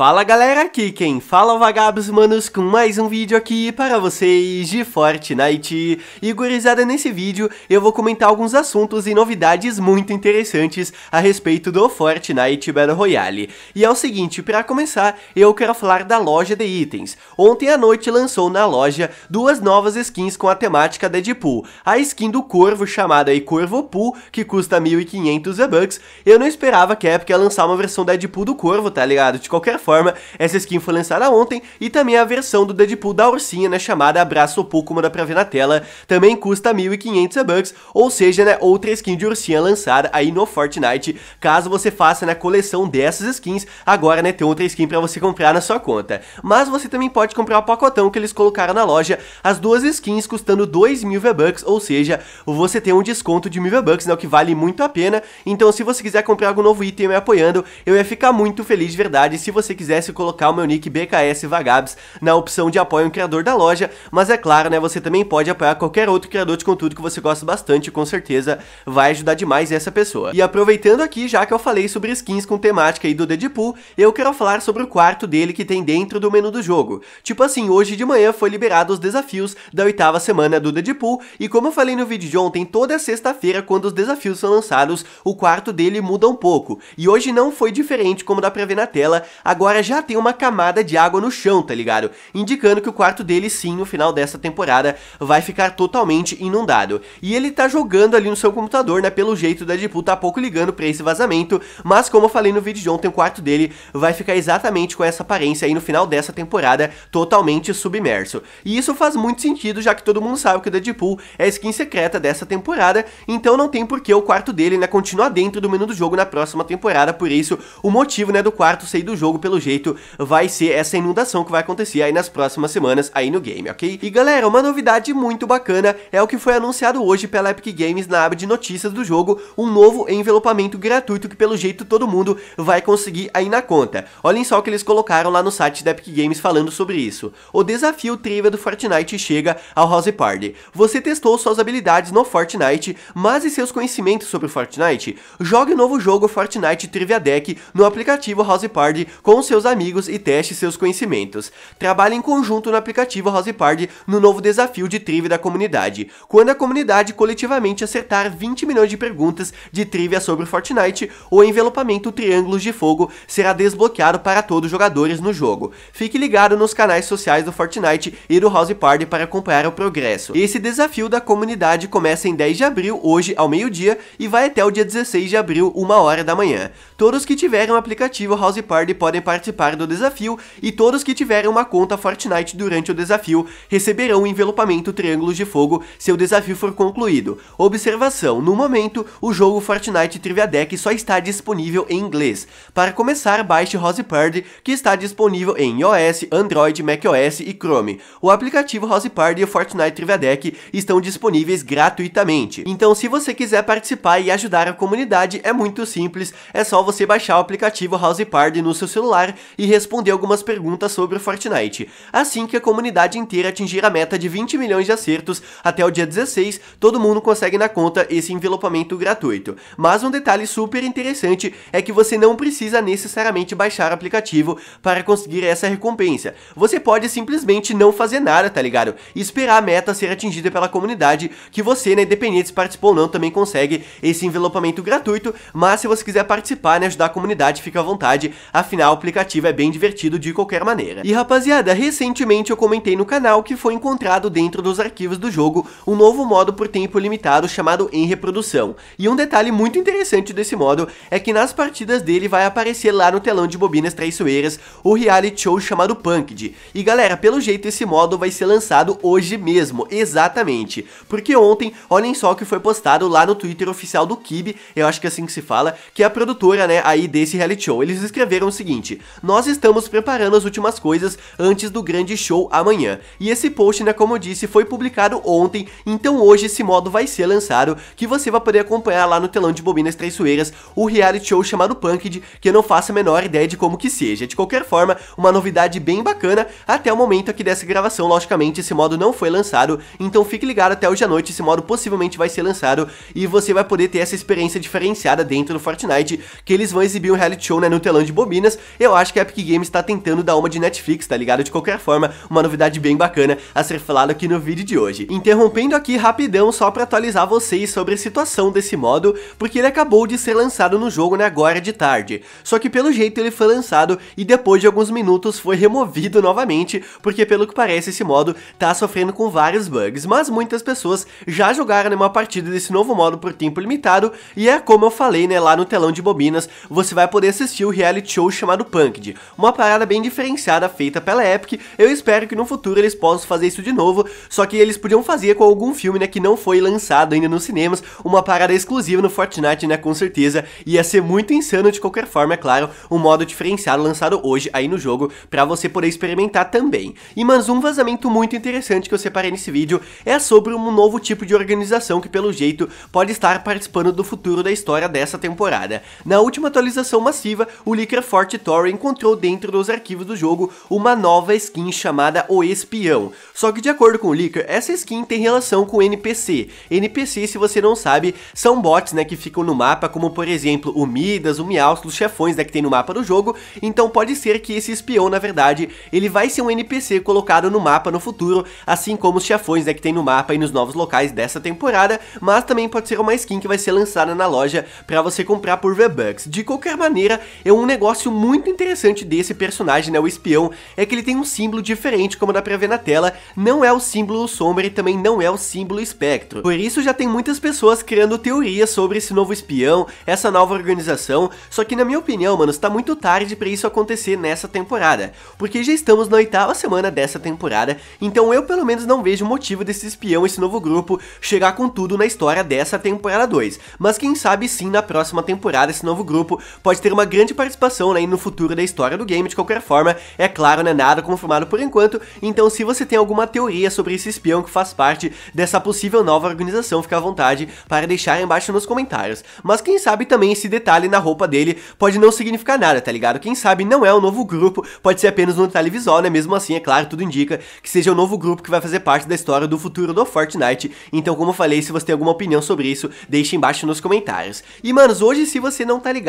Fala galera, aqui quem fala é Vagabos Manos com mais um vídeo aqui para vocês de Fortnite. E gurizada, nesse vídeo eu vou comentar alguns assuntos e novidades muito interessantes a respeito do Fortnite Battle Royale. E é o seguinte, para começar, eu quero falar da loja de itens. Ontem à noite lançou na loja duas novas skins com a temática Deadpool. A skin do Corvo, chamada Corvo Pool, que custa 1.500 bucks. Eu não esperava que a Epic ia lançar uma versão Deadpool do Corvo, tá ligado? De qualquer forma essa skin foi lançada ontem e também a versão do Deadpool da ursinha, né, chamada Abraço ou como dá pra ver na tela, também custa 1.500 bucks, ou seja, né, outra skin de ursinha lançada aí no Fortnite, caso você faça na né, coleção dessas skins, agora, né, tem outra skin pra você comprar na sua conta. Mas você também pode comprar o pacotão que eles colocaram na loja, as duas skins custando 2.000 mil V-Bucks, ou seja, você tem um desconto de mil V-Bucks, né, o que vale muito a pena, então se você quiser comprar algum novo item me apoiando, eu ia ficar muito feliz de verdade se você quisesse colocar o meu nick BKS Vagabs na opção de apoio um criador da loja, mas é claro, né, você também pode apoiar qualquer outro criador de conteúdo que você gosta bastante, com certeza vai ajudar demais essa pessoa. E aproveitando aqui, já que eu falei sobre skins com temática aí do Deadpool, eu quero falar sobre o quarto dele que tem dentro do menu do jogo. Tipo assim, hoje de manhã foi liberado os desafios da oitava semana do Deadpool, e como eu falei no vídeo de ontem, toda sexta-feira, quando os desafios são lançados, o quarto dele muda um pouco. E hoje não foi diferente como dá pra ver na tela, agora já tem uma camada de água no chão, tá ligado? Indicando que o quarto dele, sim, no final dessa temporada, vai ficar totalmente inundado. E ele tá jogando ali no seu computador, né? Pelo jeito, o Deadpool tá pouco ligando pra esse vazamento, mas como eu falei no vídeo de ontem, o quarto dele vai ficar exatamente com essa aparência aí no final dessa temporada, totalmente submerso. E isso faz muito sentido, já que todo mundo sabe que o Deadpool é a skin secreta dessa temporada, então não tem por que o quarto dele, né, continuar dentro do menu do jogo na próxima temporada, por isso o motivo, né, do quarto sair do jogo pelo pelo jeito vai ser essa inundação que vai acontecer aí nas próximas semanas aí no game, ok? E galera, uma novidade muito bacana é o que foi anunciado hoje pela Epic Games na aba de notícias do jogo, um novo envelopamento gratuito que pelo jeito todo mundo vai conseguir aí na conta. Olhem só o que eles colocaram lá no site da Epic Games falando sobre isso. O desafio trivia do Fortnite chega ao House Party. Você testou suas habilidades no Fortnite, mas e seus conhecimentos sobre Fortnite? Jogue o novo jogo Fortnite Trivia Deck no aplicativo House Party com com seus amigos e teste seus conhecimentos. Trabalhe em conjunto no aplicativo House Party no novo desafio de trivia da comunidade, quando a comunidade coletivamente acertar 20 milhões de perguntas de trivia sobre Fortnite, o envelopamento Triângulos de Fogo será desbloqueado para todos os jogadores no jogo. Fique ligado nos canais sociais do Fortnite e do House Party para acompanhar o progresso. Esse desafio da comunidade começa em 10 de abril, hoje ao meio-dia, e vai até o dia 16 de abril, 1 hora da manhã. Todos que tiverem o aplicativo House Party podem participar do desafio e todos que tiverem uma conta Fortnite durante o desafio receberão o envelopamento Triângulos de Fogo se o desafio for concluído. Observação, no momento, o jogo Fortnite Trivia Deck só está disponível em inglês. Para começar, baixe House Party, que está disponível em iOS, Android, macOS e Chrome. O aplicativo House Party e o Fortnite Trivia Deck estão disponíveis gratuitamente. Então, se você quiser participar e ajudar a comunidade, é muito simples, é só você você baixar o aplicativo House Party no seu celular e responder algumas perguntas sobre o Fortnite. Assim que a comunidade inteira atingir a meta de 20 milhões de acertos até o dia 16, todo mundo consegue na conta esse envelopamento gratuito. Mas um detalhe super interessante é que você não precisa necessariamente baixar o aplicativo para conseguir essa recompensa. Você pode simplesmente não fazer nada, tá ligado? E esperar a meta ser atingida pela comunidade, que você, né, independente se participou ou não, também consegue esse envelopamento gratuito, mas se você quiser participar, ajudar a comunidade, fica à vontade, afinal o aplicativo é bem divertido de qualquer maneira. E rapaziada, recentemente eu comentei no canal que foi encontrado dentro dos arquivos do jogo um novo modo por tempo limitado chamado Em Reprodução. E um detalhe muito interessante desse modo é que nas partidas dele vai aparecer lá no telão de bobinas traiçoeiras o reality show chamado Punked. E galera, pelo jeito esse modo vai ser lançado hoje mesmo, exatamente. Porque ontem, olhem só o que foi postado lá no Twitter oficial do Kibe, eu acho que é assim que se fala, que a produtora né, né, aí desse reality show. Eles escreveram o seguinte: Nós estamos preparando as últimas coisas antes do grande show amanhã. E esse post, né, como eu disse, foi publicado ontem, então hoje esse modo vai ser lançado, que você vai poder acompanhar lá no telão de bobinas traiçoeiras o reality show chamado Punked, que eu não faço a menor ideia de como que seja. De qualquer forma, uma novidade bem bacana, até o momento aqui dessa gravação, logicamente, esse modo não foi lançado, então fique ligado até hoje à noite, esse modo possivelmente vai ser lançado e você vai poder ter essa experiência diferenciada dentro do Fortnite, que ele eles vão exibir um reality show no né, telão de Bobinas, eu acho que a Epic Games tá tentando dar uma de Netflix, tá ligado? De qualquer forma, uma novidade bem bacana a ser falado aqui no vídeo de hoje. Interrompendo aqui rapidão só pra atualizar vocês sobre a situação desse modo, porque ele acabou de ser lançado no jogo né, agora de tarde, só que pelo jeito ele foi lançado e depois de alguns minutos foi removido novamente, porque pelo que parece esse modo tá sofrendo com vários bugs, mas muitas pessoas já jogaram né, uma partida desse novo modo por tempo limitado e é como eu falei né, lá no telão de bobinas semanas, você vai poder assistir o reality show chamado Punked. Uma parada bem diferenciada feita pela Epic, eu espero que no futuro eles possam fazer isso de novo, só que eles podiam fazer com algum filme né, que não foi lançado ainda nos cinemas, uma parada exclusiva no Fortnite, né, com certeza, ia ser muito insano de qualquer forma, é claro, um modo diferenciado lançado hoje aí no jogo, pra você poder experimentar também. E mais um vazamento muito interessante que eu separei nesse vídeo é sobre um novo tipo de organização que pelo jeito pode estar participando do futuro da história dessa temporada. Na última atualização massiva, o Licker Forte Tori encontrou dentro dos arquivos do jogo uma nova skin chamada O Espião. Só que de acordo com o Licker, essa skin tem relação com NPC. NPC, se você não sabe, são bots né, que ficam no mapa, como por exemplo o Midas, o Miaus, os chefões né, que tem no mapa do jogo. Então pode ser que esse espião, na verdade, ele vai ser um NPC colocado no mapa no futuro, assim como os chefões né, que tem no mapa e nos novos locais dessa temporada, mas também pode ser uma skin que vai ser lançada na loja para você comprar por V-Bucks. De qualquer maneira, é um negócio muito interessante desse personagem, né, o espião, é que ele tem um símbolo diferente, como dá pra ver na tela, não é o símbolo sombra e também não é o símbolo espectro. Por isso já tem muitas pessoas criando teorias sobre esse novo espião, essa nova organização, só que na minha opinião, mano, está muito tarde para isso acontecer nessa temporada, porque já estamos na oitava semana dessa temporada, então eu pelo menos não vejo motivo desse espião, esse novo grupo, chegar com tudo na história dessa temporada 2, mas quem sabe sim na próxima temporada esse novo grupo pode ter uma grande participação né, no futuro da história do game, de qualquer forma, é claro, né, nada confirmado por enquanto, então se você tem alguma teoria sobre esse espião que faz parte dessa possível nova organização, fica à vontade para deixar aí embaixo nos comentários. Mas quem sabe também esse detalhe na roupa dele pode não significar nada, tá ligado? Quem sabe não é um novo grupo, pode ser apenas um detalhe visual, né? Mesmo assim, é claro, tudo indica que seja um novo grupo que vai fazer parte da história do futuro do Fortnite. Então, como eu falei, se você tem alguma opinião sobre isso, deixe embaixo nos comentários. E, manos, hoje se você não tá ligado,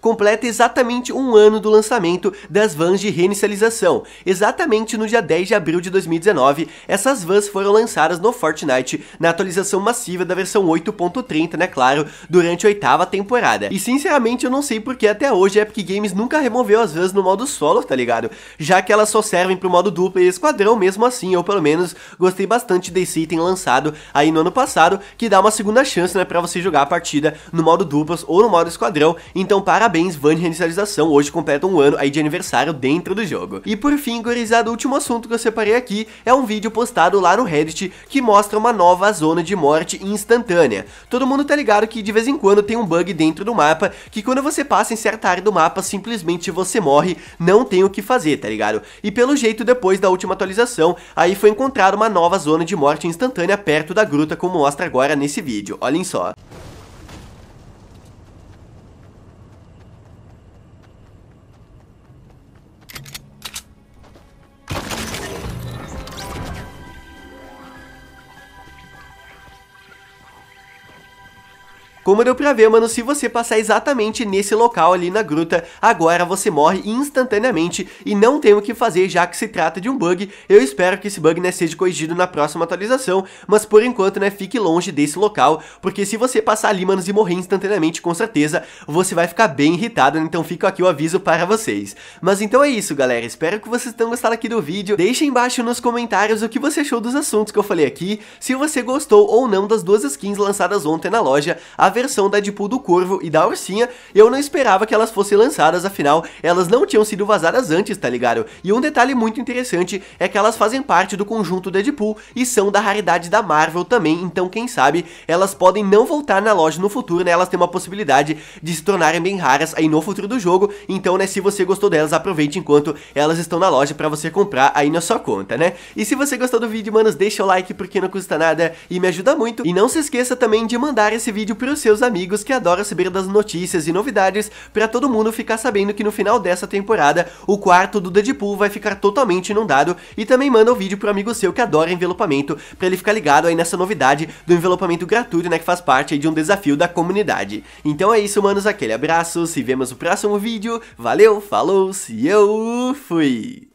completa exatamente um ano do lançamento das vans de reinicialização. Exatamente no dia 10 de abril de 2019, essas vans foram lançadas no Fortnite na atualização massiva da versão 8.30, né, claro, durante a oitava temporada. E sinceramente eu não sei porque até hoje a Epic Games nunca removeu as vans no modo solo, tá ligado? Já que elas só servem pro modo duplo e esquadrão mesmo assim, eu pelo menos gostei bastante desse item lançado aí no ano passado, que dá uma segunda chance, né, pra você jogar a partida no modo duplas ou no modo esquadrão, então parabéns Vani Reinicialização, hoje completa um ano aí de aniversário dentro do jogo. E por fim, gurizada, o último assunto que eu separei aqui é um vídeo postado lá no Reddit que mostra uma nova zona de morte instantânea. Todo mundo tá ligado que de vez em quando tem um bug dentro do mapa que quando você passa em certa área do mapa, simplesmente você morre, não tem o que fazer, tá ligado? E pelo jeito, depois da última atualização, aí foi encontrada uma nova zona de morte instantânea perto da gruta, como mostra agora nesse vídeo, olhem só. Como deu pra ver, mano, se você passar exatamente nesse local ali na gruta, agora você morre instantaneamente e não tem o que fazer já que se trata de um bug. Eu espero que esse bug, né, seja corrigido na próxima atualização, mas por enquanto, né, fique longe desse local, porque se você passar ali, mano, e morrer instantaneamente, com certeza, você vai ficar bem irritado, né? então fica aqui o aviso para vocês. Mas então é isso, galera, espero que vocês tenham gostado aqui do vídeo, deixa embaixo nos comentários o que você achou dos assuntos que eu falei aqui, se você gostou ou não das duas skins lançadas ontem na loja, a versão da Deadpool do Corvo e da Ursinha, eu não esperava que elas fossem lançadas, afinal, elas não tinham sido vazadas antes, tá ligado? E um detalhe muito interessante é que elas fazem parte do conjunto Deadpool e são da raridade da Marvel também, então quem sabe elas podem não voltar na loja no futuro, né? Elas têm uma possibilidade de se tornarem bem raras aí no futuro do jogo, então, né, se você gostou delas, aproveite enquanto elas estão na loja para você comprar aí na sua conta, né? E se você gostou do vídeo, manos, deixa o like porque não custa nada e me ajuda muito. E não se esqueça também de mandar esse vídeo pro seu seus amigos que adoram saber das notícias e novidades para todo mundo ficar sabendo que no final dessa temporada o quarto do Deadpool vai ficar totalmente inundado e também manda o um vídeo pro amigo seu que adora envelopamento para ele ficar ligado aí nessa novidade do envelopamento gratuito, né, que faz parte de um desafio da comunidade. Então é isso, manos, aquele abraço, se vemos no próximo vídeo, valeu, falou, se eu fui!